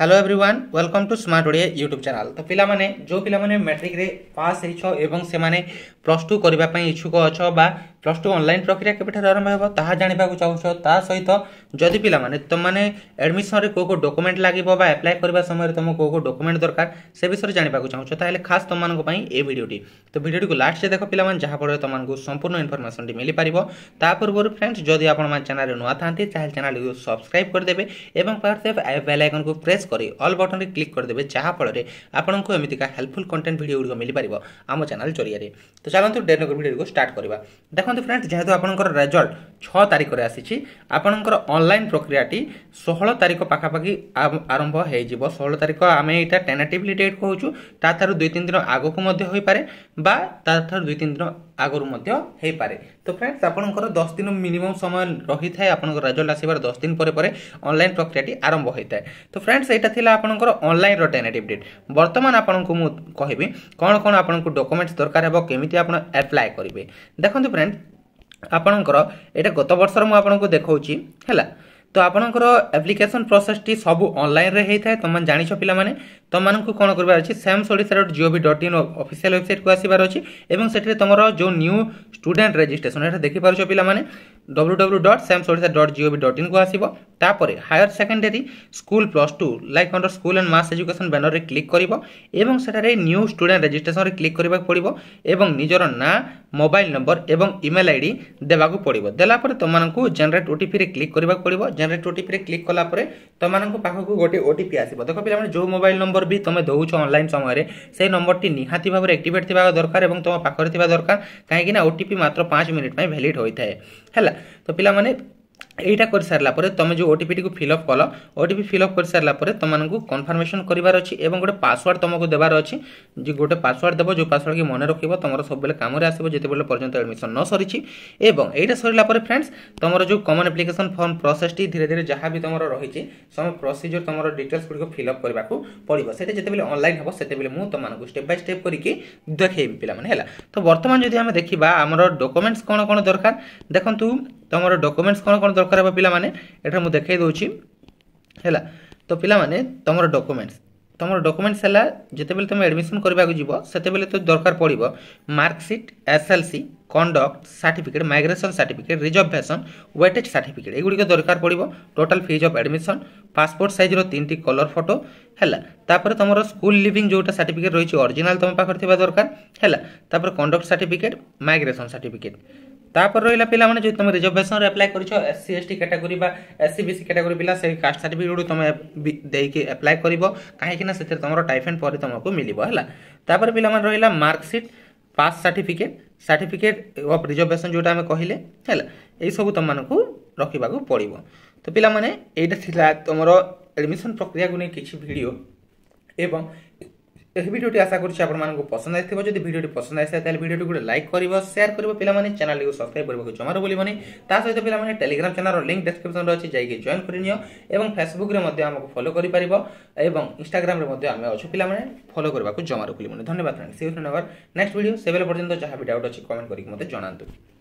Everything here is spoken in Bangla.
hello everyone welcome to smart Odia YouTube channel ତ ପିଲାମାନେ ଯେଉଁ ପିଲାମାନେ ମ୍ୟାଟ୍ରିକ୍ରେ ପାସ୍ ହେଇଛ ଏବଂ ସେମାନେ ପ୍ଲସ୍ ଟୁ କରିବା ପାଇଁ ଇଚ୍ଛୁକ ଅଛ ବା ପ୍ଲସ୍ ଟୁ ଅନଲାଇନ୍ ପ୍ରକ୍ରିୟା କେବେଠାରୁ ଆରମ୍ଭ ହେବ ତାହା ଜାଣିବାକୁ ଚାହୁଁଛ ତା ସହିତ ଯଦି ପିଲାମାନେ ତୁମମାନେ ଆଡ଼ମିସନ୍ରେ କେଉଁ କେଉଁ ଡକୁମେଣ୍ଟ ଲାଗିବ ବା ଆପ୍ଲାଏ କରିବା ସମୟରେ ତୁମକୁ କେଉଁ କେଉଁ ଡକୁମେଣ୍ଟ ଦରକାର ସେ ବିଷୟରେ ଜାଣିବାକୁ ଚାହୁଁଛ ତାହେଲେ ଖାସ୍ ତୁମମାନଙ୍କ ପାଇଁ ଏ ଭିଡ଼ିଓଟି ତ ଭିଡ଼ିଓଟିକୁ ଲାଷ୍ଟରେ ଦେଖ ପିଲାମାନେ ଯାହାଫଳରେ ତୁମମାନଙ୍କୁ ସମ୍ପୂର୍ଣ୍ଣ ଇନଫର୍ମେସନ୍ଟି ମିଳିପାରିବ ତା ପୂର୍ବରୁ ଫ୍ରେଣ୍ଡସ୍ ଯଦି ଆପଣମାନେ ଚ୍ୟାନେଲ୍ରେ ନୂଆ ଥାନ୍ତି ତାହେଲେ ଚ୍ୟାନେଲ୍କୁ ସବସ୍କ୍ରାଇବ୍ କରିଦେବେ ଏବଂ ପାଖରେ ବେଲ୍ ଆଇକନ୍କୁ ପ୍ରେସ୍ କରି ଅଲ୍ ବଟନ୍ରେ କ୍ଲିକ୍ କରିଦେବେ ଯାହାଫଳରେ ଆପଣଙ୍କୁ ଏମିତିକା ହେଲ୍ପଫୁଲ୍ କଣ୍ଟେଣ୍ଟ ଭିଡ଼ିଓ ଗୁଡ଼ିକ ମିଳିପାରିବ ଆମ ଚ୍ୟାନେଲ୍ ଜରିଆରେ ତ ଚାଲନ୍ତୁ ଡେନଗର ଭିଡ଼ିଓକୁ ଷ୍ଟାର୍ଟ କରିବା ଦେଖନ୍ତୁ ଫ୍ରେଣ୍ଡସ୍ ଯେହେତୁ ଆପଣଙ୍କର ରେଜଲ୍ଟ ଛଅ ତାରିଖରେ ଆସିଛି ଆପଣଙ୍କର ଅନଲାଇନ୍ ପ୍ରକ୍ରିୟାଟି ଷୋହଳ ତାରିଖ ପାଖାପାଖି ଆରମ୍ଭ ହୋଇଯିବ ଷୋହଳ ତାରିଖ ଆମେ ଏଇଟା ଟେନେଟିଭଲି ଡେଟ୍ କହୁଛୁ ତା ଠାରୁ ଦୁଇ ତିନି ଦିନ ଆଗକୁ ମଧ୍ୟ ହୋଇପାରେ বা ତା'ଠାରୁ ଦୁଇ ତିନି ଦିନ ଆଗରୁ ମଧ୍ୟ ହୋଇପାରେ ତ ଫ୍ରେଣ୍ଡସ୍ ଆପଣଙ୍କର ଦଶ ଦିନ ମିନିମମ୍ ସମୟ ରହିଥାଏ ଆପଣଙ୍କର ରେଜଲ୍ଟ ଆସିବାର ଦଶ ଦିନ ପରେ ପରେ ଅନଲାଇନ୍ ପ୍ରକ୍ରିୟାଟି ଆରମ୍ଭ ହୋଇଥାଏ ତ ଫ୍ରେଣ୍ଡସ୍ ଏଇଟା ଥିଲା ଆପଣଙ୍କର ଅନଲାଇନ୍ର ଟେନେଟିଭ୍ ଡେଟ୍ ବର୍ତ୍ତମାନ ଆପଣଙ୍କୁ ମୁଁ କହିବି କ'ଣ କ'ଣ ଆପଣଙ୍କୁ ଡକୁମେଣ୍ଟସ୍ ଦରକାର ହେବ କେମିତି ଆପଣ ଆପ୍ଲାଏ କରିବେ ଦେଖନ୍ତୁ ଫ୍ରେଣ୍ଡସ୍ ଆପଣଙ୍କର ଏଇଟା ଗତ ବର୍ଷର ମୁଁ ଆପଣଙ୍କୁ ଦେଖାଉଛି ହେଲା তো আপনার আপ্লিকেসন প্রসেসটি সবু অনলাইনে হয়ে থাকে তোমার জাঁচ পিলামানে তোমাকে কোণ করবার অনেক SAMS Odisha dot gov dot in official website কু আসবার অনেক এবং সেটি তোমার যে নিউ স্টুডেন্ট রেজিষ্ট্রেসন এটা দেখিপারছ পিলামানে W W dot SAMS Odisha dot gov dot ଇନ୍କୁ ଆସିବ ତାପରେ higher secondary school plus two like under school and mass education ବ୍ୟାନରରେ କ୍ଲିକ୍ କରିବ ଏବଂ ସେଠାରେ ନ୍ୟୁ ଷ୍ଟୁଡେଣ୍ଟ ରେଜିଷ୍ଟ୍ରେସନରେ କ୍ଲିକ୍ କରିବାକୁ ପଡ଼ିବ ଏବଂ ନିଜର ନାଁ ମୋବାଇଲ ନମ୍ବର ଏବଂ ଇମେଲ୍ ଆଇ ଡ଼ି ଦେବାକୁ ପଡ଼ିବ ଦେଲା ପରେ ତୁମମାନଙ୍କୁ ଜେନେରେଟ୍ ଓଟିପିରେ କ୍ଲିକ୍ କରିବାକୁ ପଡ଼ିବ ଜେନେରେଟ୍ ଓଟିପିରେ କ୍ଲିକ୍ କଲା ପରେ ତୁମମାନଙ୍କ ପାଖକୁ ଗୋଟିଏ ଓଟିପି ଆସିବ ଦେଖ ପିଲାମାନେ ଯେଉଁ ମୋବାଇଲ ନମ୍ବର ବି ତୁମେ ଦେଉଛ ଅନଲାଇନ୍ ସମୟରେ ସେଇ ନମ୍ବରଟି ନିହାତି ଭାବରେ ଆକ୍ଟିଭେଟ୍ ଥିବା ଦରକାର ଏବଂ ତୁମ ପାଖରେ ଥିବା ଦରକାର କାହିଁକିନା ଓଟିପି ମାତ୍ର ପାଞ୍ଚ ମିନିଟ୍ ପାଇଁ ଭ୍ୟାଲିଡ୍ ହୋଇଥାଏ ହେଲା તો પેલા મને এইটা করে সারা পরে তুমি যে ওটিপিটি ফিল অপ কল ওটিপি ফিল অপ করে সারা পরে তোমাকে কনফর্মেসন করবার অছি এবং গোটে পাসওয়ার্ড তোমাকে দেবার অছি যে গোটে পাসওয়ার্ড দেব যে পাসওয়ার্ড কি মনে রাখব তোমার সবুলে কামরে আসবে যেতবে পর্যন্ত এডমিশন ন সরিছি এবং এইটা সরিলা পরে ফ্রেন্ডস তোমার যে কমন আপ্লিকেশন ফর্ম প্রসেসটি ধীরে ধীরে যা বি তোমার রয়েছে সব প্রসিজর তোমার ডিটেলস গুড়ি ফিল অপ করা পড়ব সেটা যেতবে অনলাইন হব সেতবে মু তোমাকে স্টেপ বাই স্টেপ করিকি দেখাইবি পিলা হল তো বর্তমান যদি আমি দেখিবা আমার ডকুমেন্টস কোণ কোণ দরকার দেখুন তোমার ডকুমেন্টস কোণ কোণ দরকার হব পিলামানে এটা মু দেখাই দেউছি হেলা তো পিলামানে তোমার ডকুমেন্টস তোমার ডকুমেন্টস হেলা যেতবেলে তুমি এডমিশন করিবাকু যিব সেতবেলে তো দরকার পড়িব marksheet SLC conduct certificate migration certificate reservation weightage certificate এগুড়িক দরকার পড়ব total fees of admission passport সাইজর তিনটি কলর ফটো হল তাপরে তোমার স্কুল লিভিং যেটা সার্টিফিকেট রয়েছে অরিজিনাল তোমার পাখে থাকা দরকার হল তাপরে কন্ডক্ট সার্টিফিকেট মাইগ্রেসন সার্টিফিকেট তারপর রহিলা পিলা মানে যদি তুমি রিজর্ভেসন আপ্লাই করছ এসসি এসটি ক্যাটাগরি বা এসসি বিসি ক্যাটাগরি পিলা সেই কাস্ট সার্টিফিকেট তুমি দেইকি আপ্লাই করিব কাহিঁকি না সেতে তোমার টাইফেন্ড পরে তোমাকে মিলিব হলা তারপরে পিলা মানে রহিলা marksheet pass certificate certificate of reservation যেটা আমি কহিলে হলা এইসব তোমাকে রখিবাকু পড়িব তো পিলা মানে এইটা লা তোমার এডমিশন প্রক্রিয়া নেই কিছু ভিডিও এবং তো এই ভিডিওটি আশা করছি আপনার পসন্দ আসবে যদি ভিডিওটি পসন্দ আসে তাহলে ভিডিওটি গোটে লাইক করব সেয়ার করব পিলামানে চ্যানেলটিকে সবসক্রাইব করা জমার বলিবনি তা সহ পিলামানে টেলিগ্রাম চ্যানেলর লিঙ্ক ডেসক্রিপশনরে অছি যাইকি জয়েন করে নিও এবং ফেসবুকরে মধ্যে আমাকে ফলো করিপারিব এবং ইনস্টাগ্রামরে মধ্যে আমি অছু পিলামানে ফলো করা জমার বলিবনি ধন্যবাদ friend see you next video সেবেলে পর্যন্ত যা বি ডাউট অছি কমেন্ট করিকি মতে জনান্তু